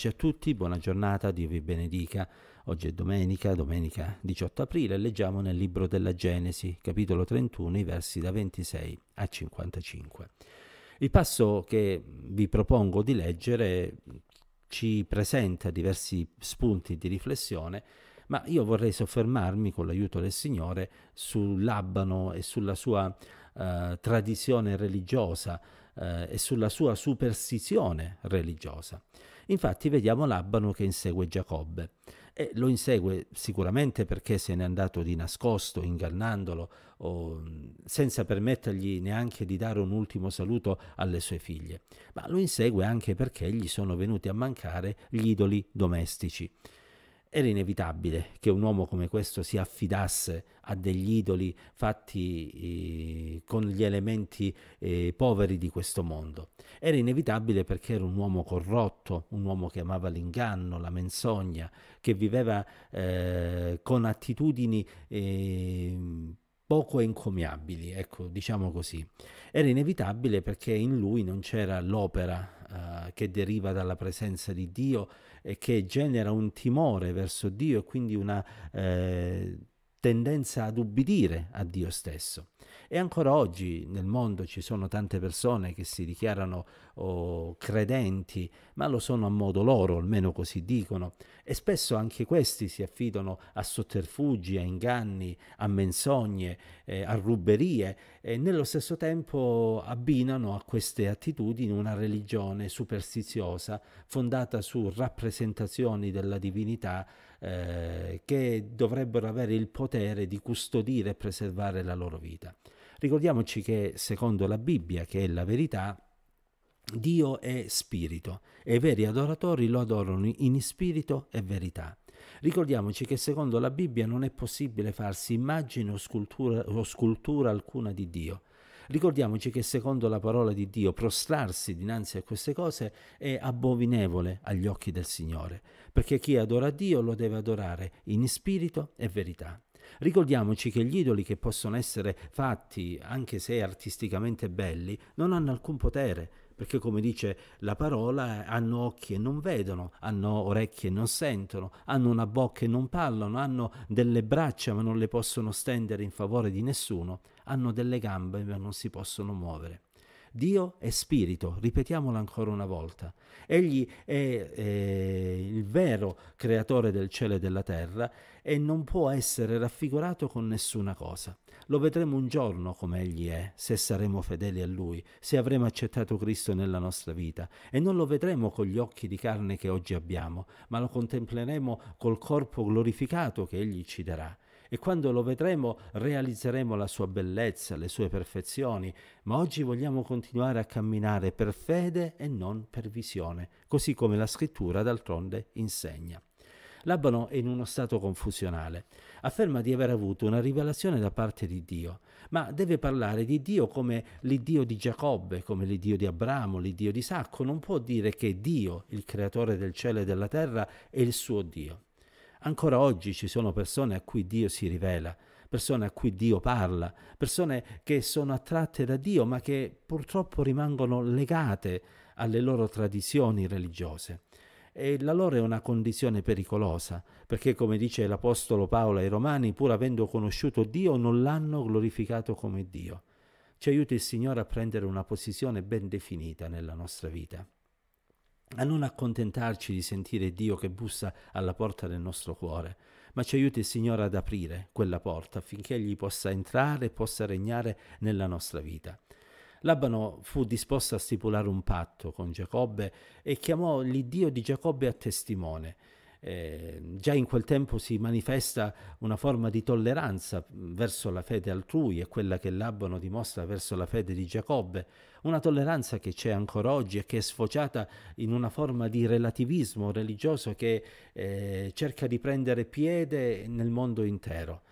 pace a tutti, buona giornata, Dio vi benedica. Oggi è domenica, domenica 18 aprile, leggiamo nel libro della Genesi, capitolo 31, i versi da 26 a 55. Il passo che vi propongo di leggere ci presenta diversi spunti di riflessione, ma io vorrei soffermarmi con l'aiuto del Signore sull'Abano e sulla sua eh, tradizione religiosa eh, e sulla sua superstizione religiosa. Infatti vediamo Labano che insegue Giacobbe e lo insegue sicuramente perché se n'è andato di nascosto, ingannandolo, o, senza permettergli neanche di dare un ultimo saluto alle sue figlie, ma lo insegue anche perché gli sono venuti a mancare gli idoli domestici. Era inevitabile che un uomo come questo si affidasse a degli idoli fatti eh, con gli elementi eh, poveri di questo mondo. Era inevitabile perché era un uomo corrotto, un uomo che amava l'inganno, la menzogna, che viveva eh, con attitudini ehm, poco encomiabili, ecco, diciamo così. Era inevitabile perché in lui non c'era l'opera che deriva dalla presenza di Dio e che genera un timore verso Dio e quindi una eh, tendenza ad ubbidire a Dio stesso. E ancora oggi nel mondo ci sono tante persone che si dichiarano oh, credenti, ma lo sono a modo loro, almeno così dicono, e spesso anche questi si affidano a sotterfugi, a inganni, a menzogne, eh, a ruberie e nello stesso tempo abbinano a queste attitudini una religione superstiziosa fondata su rappresentazioni della divinità eh, che dovrebbero avere il potere di custodire e preservare la loro vita. Ricordiamoci che secondo la Bibbia, che è la verità, Dio è spirito e i veri adoratori lo adorano in spirito e verità. Ricordiamoci che secondo la Bibbia non è possibile farsi immagine o scultura, o scultura alcuna di Dio. Ricordiamoci che secondo la parola di Dio prostrarsi dinanzi a queste cose è abominevole agli occhi del Signore, perché chi adora Dio lo deve adorare in spirito e verità. Ricordiamoci che gli idoli che possono essere fatti, anche se artisticamente belli, non hanno alcun potere, perché come dice la parola, hanno occhi e non vedono, hanno orecchie e non sentono, hanno una bocca e non parlano, hanno delle braccia ma non le possono stendere in favore di nessuno, hanno delle gambe ma non si possono muovere. Dio è spirito, ripetiamolo ancora una volta. Egli è eh, il vero creatore del cielo e della terra e non può essere raffigurato con nessuna cosa. Lo vedremo un giorno come egli è, se saremo fedeli a lui, se avremo accettato Cristo nella nostra vita e non lo vedremo con gli occhi di carne che oggi abbiamo, ma lo contempleremo col corpo glorificato che egli ci darà e quando lo vedremo realizzeremo la sua bellezza, le sue perfezioni, ma oggi vogliamo continuare a camminare per fede e non per visione, così come la scrittura d'altronde insegna. Labano è in uno stato confusionale. Afferma di aver avuto una rivelazione da parte di Dio, ma deve parlare di Dio come l'Iddio di Giacobbe, come l'Iddio di Abramo, l'Iddio di Isacco. Non può dire che Dio, il creatore del cielo e della terra, è il suo Dio. Ancora oggi ci sono persone a cui Dio si rivela, persone a cui Dio parla, persone che sono attratte da Dio ma che purtroppo rimangono legate alle loro tradizioni religiose. E la loro è una condizione pericolosa, perché come dice l'Apostolo Paolo ai Romani, pur avendo conosciuto Dio, non l'hanno glorificato come Dio. Ci aiuti il Signore a prendere una posizione ben definita nella nostra vita a non accontentarci di sentire Dio che bussa alla porta del nostro cuore, ma ci aiuti, il Signore, ad aprire quella porta affinché Egli possa entrare e possa regnare nella nostra vita. Labano fu disposto a stipulare un patto con Giacobbe e chiamò l'Iddio di Giacobbe a testimone eh, già in quel tempo si manifesta una forma di tolleranza verso la fede altrui e quella che l'abbono dimostra verso la fede di Giacobbe, una tolleranza che c'è ancora oggi e che è sfociata in una forma di relativismo religioso che eh, cerca di prendere piede nel mondo intero.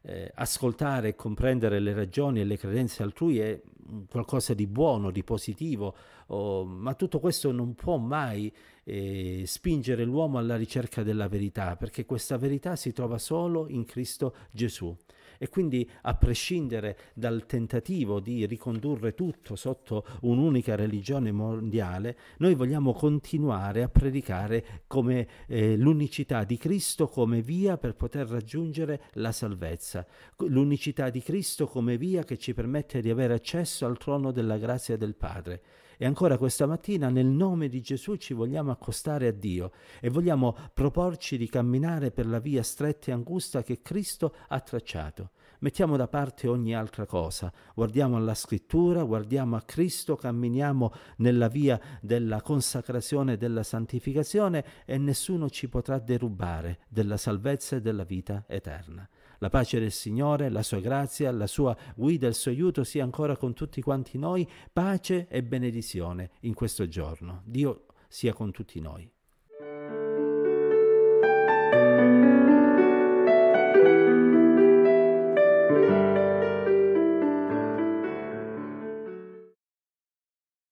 Eh, ascoltare e comprendere le ragioni e le credenze altrui è qualcosa di buono, di positivo, oh, ma tutto questo non può mai eh, spingere l'uomo alla ricerca della verità, perché questa verità si trova solo in Cristo Gesù. E quindi a prescindere dal tentativo di ricondurre tutto sotto un'unica religione mondiale, noi vogliamo continuare a predicare come eh, l'unicità di Cristo come via per poter raggiungere la salvezza, l'unicità di Cristo come via che ci permette di avere accesso al trono della grazia del Padre. E ancora questa mattina nel nome di Gesù ci vogliamo accostare a Dio e vogliamo proporci di camminare per la via stretta e angusta che Cristo ha tracciato. Mettiamo da parte ogni altra cosa, guardiamo alla scrittura, guardiamo a Cristo, camminiamo nella via della consacrazione e della santificazione e nessuno ci potrà derubare della salvezza e della vita eterna. La pace del Signore, la sua grazia, la sua guida, il suo aiuto sia ancora con tutti quanti noi, pace e benedizione in questo giorno. Dio sia con tutti noi.